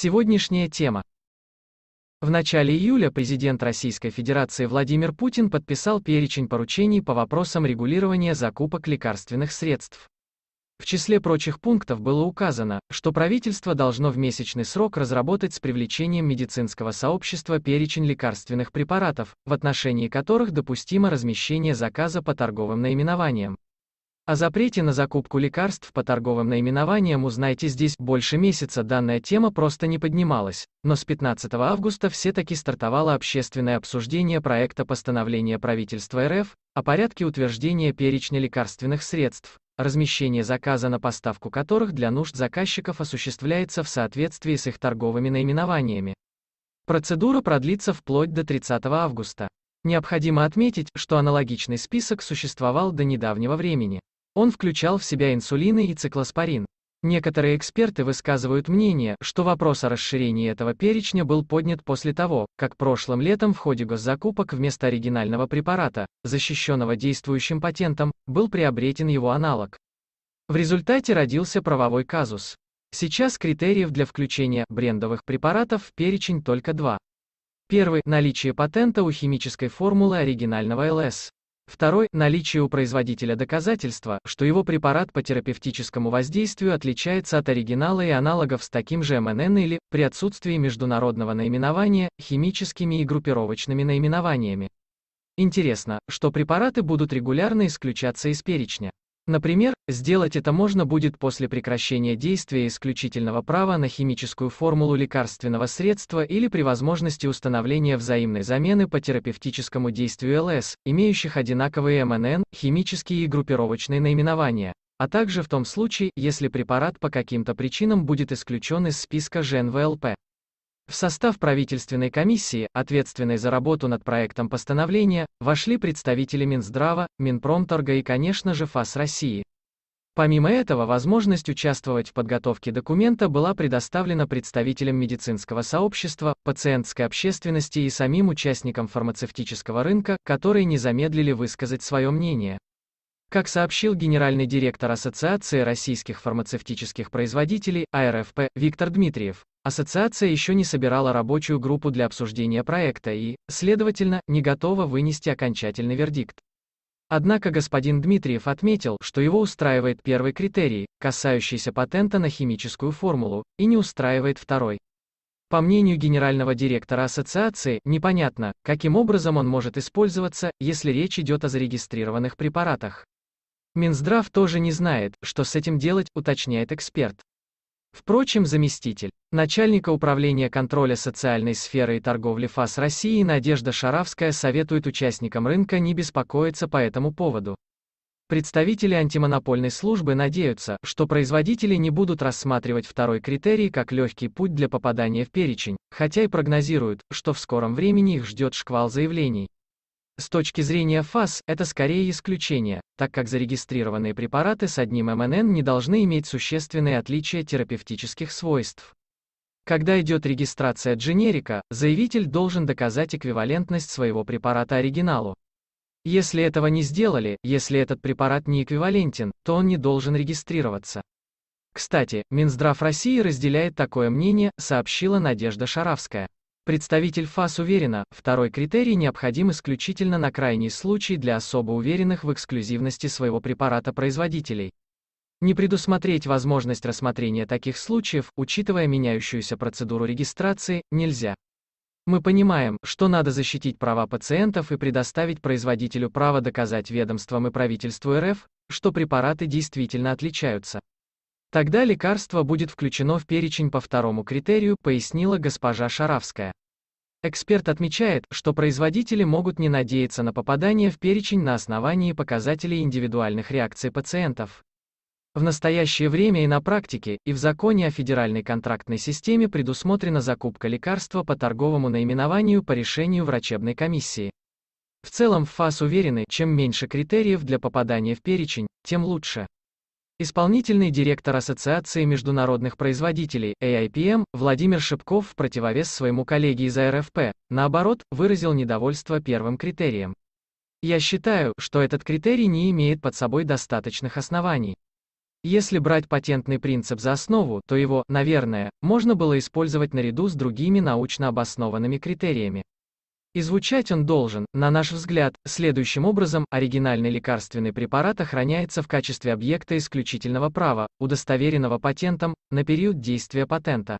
Сегодняшняя тема. В начале июля президент Российской Федерации Владимир Путин подписал перечень поручений по вопросам регулирования закупок лекарственных средств. В числе прочих пунктов было указано, что правительство должно в месячный срок разработать с привлечением медицинского сообщества перечень лекарственных препаратов, в отношении которых допустимо размещение заказа по торговым наименованиям. О запрете на закупку лекарств по торговым наименованиям узнайте здесь. Больше месяца данная тема просто не поднималась, но с 15 августа все-таки стартовало общественное обсуждение проекта постановления правительства РФ о порядке утверждения перечня лекарственных средств, размещение заказа на поставку которых для нужд заказчиков осуществляется в соответствии с их торговыми наименованиями. Процедура продлится вплоть до 30 августа. Необходимо отметить, что аналогичный список существовал до недавнего времени. Он включал в себя инсулины и циклоспорин. Некоторые эксперты высказывают мнение, что вопрос о расширении этого перечня был поднят после того, как прошлым летом в ходе госзакупок вместо оригинального препарата, защищенного действующим патентом, был приобретен его аналог. В результате родился правовой казус. Сейчас критериев для включения брендовых препаратов в перечень только два. Первый – наличие патента у химической формулы оригинального ЛС. Второй – наличие у производителя доказательства, что его препарат по терапевтическому воздействию отличается от оригинала и аналогов с таким же МНН или, при отсутствии международного наименования, химическими и группировочными наименованиями. Интересно, что препараты будут регулярно исключаться из перечня. Например, сделать это можно будет после прекращения действия исключительного права на химическую формулу лекарственного средства или при возможности установления взаимной замены по терапевтическому действию ЛС, имеющих одинаковые МНН, химические и группировочные наименования, а также в том случае, если препарат по каким-то причинам будет исключен из списка ЖНВЛП. В состав правительственной комиссии, ответственной за работу над проектом постановления, вошли представители Минздрава, Минпромторга и, конечно же, ФАС России. Помимо этого, возможность участвовать в подготовке документа была предоставлена представителям медицинского сообщества, пациентской общественности и самим участникам фармацевтического рынка, которые не замедлили высказать свое мнение. Как сообщил генеральный директор Ассоциации российских фармацевтических производителей АРФП Виктор Дмитриев, ассоциация еще не собирала рабочую группу для обсуждения проекта и, следовательно, не готова вынести окончательный вердикт. Однако господин Дмитриев отметил, что его устраивает первый критерий, касающийся патента на химическую формулу, и не устраивает второй. По мнению генерального директора ассоциации, непонятно, каким образом он может использоваться, если речь идет о зарегистрированных препаратах. Минздрав тоже не знает, что с этим делать, уточняет эксперт. Впрочем, заместитель начальника управления контроля социальной сферы и торговли ФАС России Надежда Шаравская советует участникам рынка не беспокоиться по этому поводу. Представители антимонопольной службы надеются, что производители не будут рассматривать второй критерий как легкий путь для попадания в перечень, хотя и прогнозируют, что в скором времени их ждет шквал заявлений. С точки зрения ФАС, это скорее исключение, так как зарегистрированные препараты с одним МНН не должны иметь существенные отличия терапевтических свойств. Когда идет регистрация дженерика, заявитель должен доказать эквивалентность своего препарата оригиналу. Если этого не сделали, если этот препарат не эквивалентен, то он не должен регистрироваться. Кстати, Минздрав России разделяет такое мнение, сообщила Надежда Шаравская. Представитель ФАС уверена, второй критерий необходим исключительно на крайний случай для особо уверенных в эксклюзивности своего препарата производителей. Не предусмотреть возможность рассмотрения таких случаев, учитывая меняющуюся процедуру регистрации, нельзя. Мы понимаем, что надо защитить права пациентов и предоставить производителю право доказать ведомствам и правительству РФ, что препараты действительно отличаются. Тогда лекарство будет включено в перечень по второму критерию, пояснила госпожа Шаравская. Эксперт отмечает, что производители могут не надеяться на попадание в перечень на основании показателей индивидуальных реакций пациентов. В настоящее время и на практике, и в законе о федеральной контрактной системе предусмотрена закупка лекарства по торговому наименованию по решению врачебной комиссии. В целом ФАС уверены, чем меньше критериев для попадания в перечень, тем лучше. Исполнительный директор Ассоциации международных производителей AIPM Владимир Шипков в противовес своему коллеге из АРФП, наоборот, выразил недовольство первым критерием. Я считаю, что этот критерий не имеет под собой достаточных оснований. Если брать патентный принцип за основу, то его, наверное, можно было использовать наряду с другими научно обоснованными критериями. И звучать он должен, на наш взгляд, следующим образом, оригинальный лекарственный препарат охраняется в качестве объекта исключительного права, удостоверенного патентом, на период действия патента.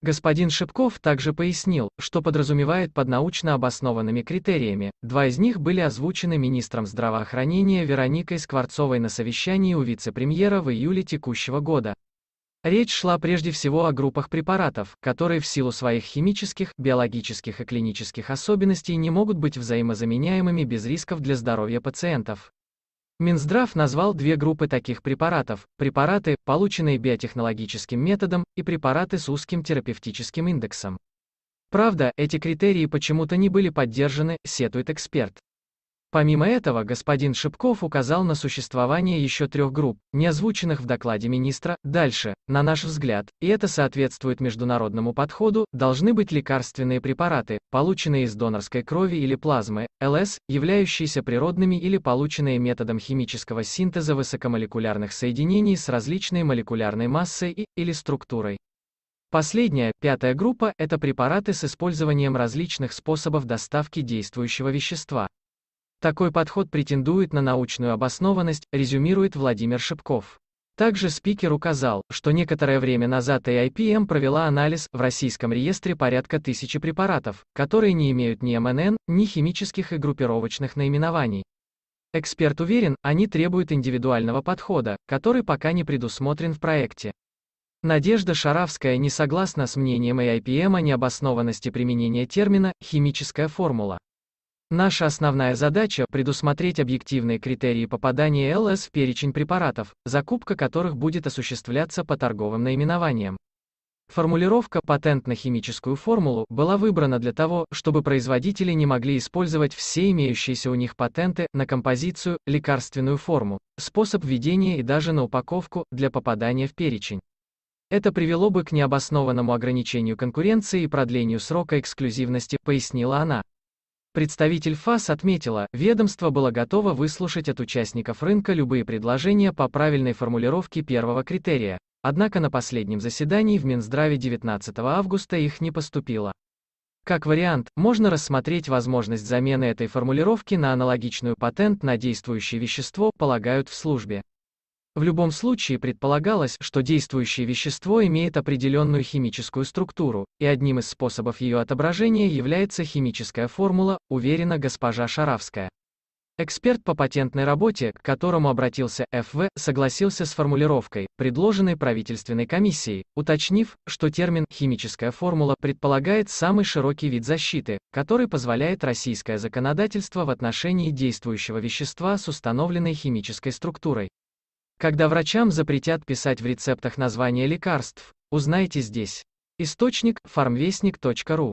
Господин Шипков также пояснил, что подразумевает под научно обоснованными критериями. Два из них были озвучены министром здравоохранения Вероникой Скворцовой на совещании у вице-премьера в июле текущего года. Речь шла прежде всего о группах препаратов, которые в силу своих химических, биологических и клинических особенностей не могут быть взаимозаменяемыми без рисков для здоровья пациентов. Минздрав назвал две группы таких препаратов – препараты, полученные биотехнологическим методом, и препараты с узким терапевтическим индексом. Правда, эти критерии почему-то не были поддержаны, сетует эксперт. Помимо этого, господин Шипков указал на существование еще трех групп, не озвученных в докладе министра, дальше, на наш взгляд, и это соответствует международному подходу, должны быть лекарственные препараты, полученные из донорской крови или плазмы, ЛС, являющиеся природными или полученные методом химического синтеза высокомолекулярных соединений с различной молекулярной массой и, или структурой. Последняя, пятая группа – это препараты с использованием различных способов доставки действующего вещества. Такой подход претендует на научную обоснованность, резюмирует Владимир Шипков. Также спикер указал, что некоторое время назад AIPM провела анализ в российском реестре порядка тысячи препаратов, которые не имеют ни МНН, ни химических и группировочных наименований. Эксперт уверен, они требуют индивидуального подхода, который пока не предусмотрен в проекте. Надежда Шаравская не согласна с мнением AIPM о необоснованности применения термина «химическая формула». Наша основная задача – предусмотреть объективные критерии попадания ЛС в перечень препаратов, закупка которых будет осуществляться по торговым наименованиям. Формулировка «патент на химическую формулу» была выбрана для того, чтобы производители не могли использовать все имеющиеся у них патенты на композицию, лекарственную форму, способ введения и даже на упаковку для попадания в перечень. Это привело бы к необоснованному ограничению конкуренции и продлению срока эксклюзивности, пояснила она. Представитель ФАС отметила, ведомство было готово выслушать от участников рынка любые предложения по правильной формулировке первого критерия, однако на последнем заседании в Минздраве 19 августа их не поступило. Как вариант, можно рассмотреть возможность замены этой формулировки на аналогичную патент на действующее вещество, полагают в службе. В любом случае предполагалось, что действующее вещество имеет определенную химическую структуру, и одним из способов ее отображения является химическая формула, уверена госпожа Шаравская. Эксперт по патентной работе, к которому обратился ФВ, согласился с формулировкой, предложенной правительственной комиссией, уточнив, что термин «химическая формула» предполагает самый широкий вид защиты, который позволяет российское законодательство в отношении действующего вещества с установленной химической структурой. Когда врачам запретят писать в рецептах названия лекарств, узнайте здесь. Источник – farmvestnik.ru